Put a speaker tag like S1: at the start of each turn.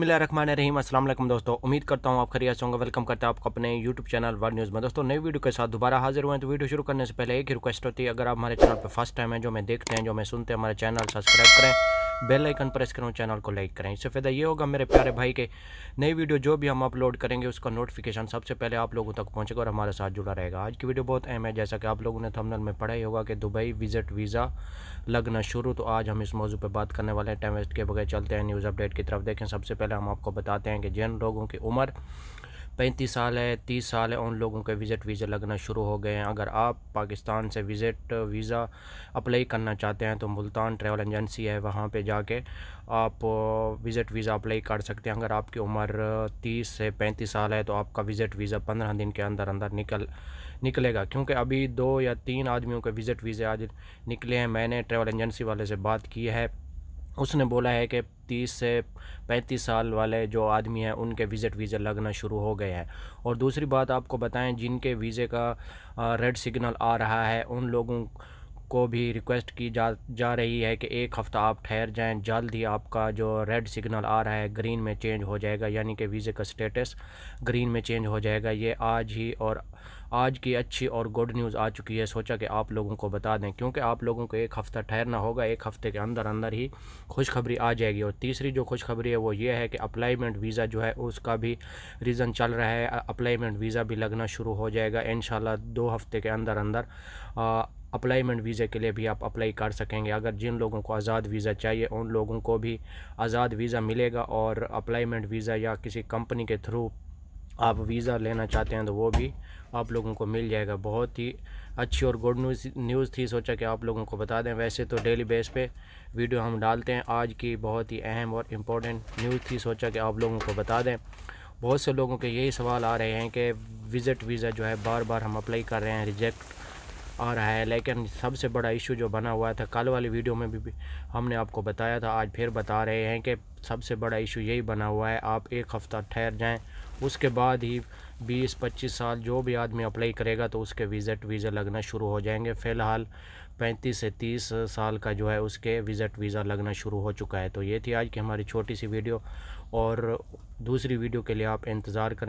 S1: बिस्मिल्लाम असलम दोस्तों उम्मीद करता हूँ आप खरीद होंगे वेलकम करता हूँ आपको अपने यूट्यूब चैनल वर्ड न्यूज़ में दोस्तों नई वीडियो के साथ दोबारा हाजिर हुए हैं तो वीडियो शुरू करने से पहले एक ही रिक्वेस्ट होती है अगर आप हमारे चैनल पर फर्स्ट टाइम है जो मैं देखते हैं जो मैं सुनते हैं हमारे चैनल सब्सक्राइब करें बेल आइकन प्रेस करें चैनल को लाइक करें इससे फ़ायदा ये होगा मेरे प्यारे भाई के नई वीडियो जो भी हम अपलोड करेंगे उसका नोटिफिकेशन सबसे पहले आप लोगों तक पहुंचेगा और हमारे साथ जुड़ा रहेगा आज की वीडियो बहुत अहम है जैसा कि आप लोगों ने थंबनेल में पढ़ा ही होगा कि दुबई विजिट वीज़ा लगना शुरू तो आज हम इस मौजू पर बात करने वाले हैं टाइम वेस्ट के बगैर चलते हैं न्यूज़ अपडेट की तरफ देखें सबसे पहले हम आपको बताते हैं कि जिन लोगों की उम्र पैंतीस साल है तीस साल है उन लोगों के विज़िट वीज़ा लगना शुरू हो गए हैं अगर आप पाकिस्तान से विज़िट वीज़ा अप्लाई करना चाहते हैं तो मुल्तान ट्रैवल एजेंसी है वहाँ पर जाके आप विज़िट वीज़ा अप्लाई कर सकते हैं अगर आपकी उम्र तीस से पैंतीस साल है तो आपका विज़िट वीज़ा पंद्रह दिन के अंदर अंदर निकल निकलेगा क्योंकि अभी दो या तीन आदमियों के विज़िट वीज़े आज निकले हैं मैंने ट्रैवल एजेंसी वाले से बात की है उसने बोला है कि तीस से पैंतीस साल वाले जो आदमी हैं उनके विज़िट वीज़े लगना शुरू हो गए हैं और दूसरी बात आपको बताएं जिनके वीज़े का रेड सिग्नल आ रहा है उन लोगों को भी रिक्वेस्ट की जा जा रही है कि एक हफ़्ता आप ठहर जाएं जल्द ही आपका जो रेड सिग्नल आ रहा है ग्रीन में चेंज हो जाएगा यानी कि वीज़े का स्टेटस ग्रीन में चेंज हो जाएगा ये आज ही और आज की अच्छी और गुड न्यूज़ आ चुकी है सोचा कि आप लोगों को बता दें क्योंकि आप लोगों को एक हफ़्ता ठहरना होगा एक हफ़्ते के अंदर अंदर ही खुशखबरी आ जाएगी और तीसरी जो खुशखबरी है वो ये है कि अप्लाईमेंट वीज़ा जो है उसका भी रीज़न चल रहा है अप्लाईमेंट वीज़ा भी लगना शुरू हो जाएगा इन दो हफ़्ते के अंदर अंदर आ, अप्लाईमेंट वीज़े के लिए भी आप अप्लाई कर सकेंगे अगर जिन लोगों को आज़ाद वीज़ा चाहिए उन लोगों को भी आज़ाद वीज़ा मिलेगा और अप्लाईमेंट वीज़ा या किसी कंपनी के थ्रू आप वीज़ा लेना चाहते हैं तो वो भी आप लोगों को मिल जाएगा बहुत ही अच्छी और गुड न्यूज़ न्यूज़ थी सोचा कि आप लोगों को बता दें वैसे तो डेली बेस पे वीडियो हम डालते हैं आज की बहुत ही अहम और इम्पोर्टेंट न्यूज़ थी सोचा कि आप लोगों को बता दें बहुत से लोगों के यही सवाल आ रहे हैं कि विज़िट वीज़ा जो है बार बार हम अप्लाई कर रहे हैं रिजेक्ट आ रहा है लेकिन सबसे बड़ा इशू जो बना हुआ था कल वाली वीडियो में भी हमने आपको बताया था आज फिर बता रहे हैं कि सबसे बड़ा इशू यही बना हुआ है आप एक हफ़्ता ठहर जाएं उसके बाद ही 20-25 साल जो भी आदमी अप्लाई करेगा तो उसके विज़िट वीज़ा लगना शुरू हो जाएंगे फ़िलहाल 35 से 30 साल का जो है उसके विज़िट वीज़ा लगना शुरू हो चुका है तो ये थी आज की हमारी छोटी सी वीडियो और दूसरी वीडियो के लिए आप इंतज़ार करें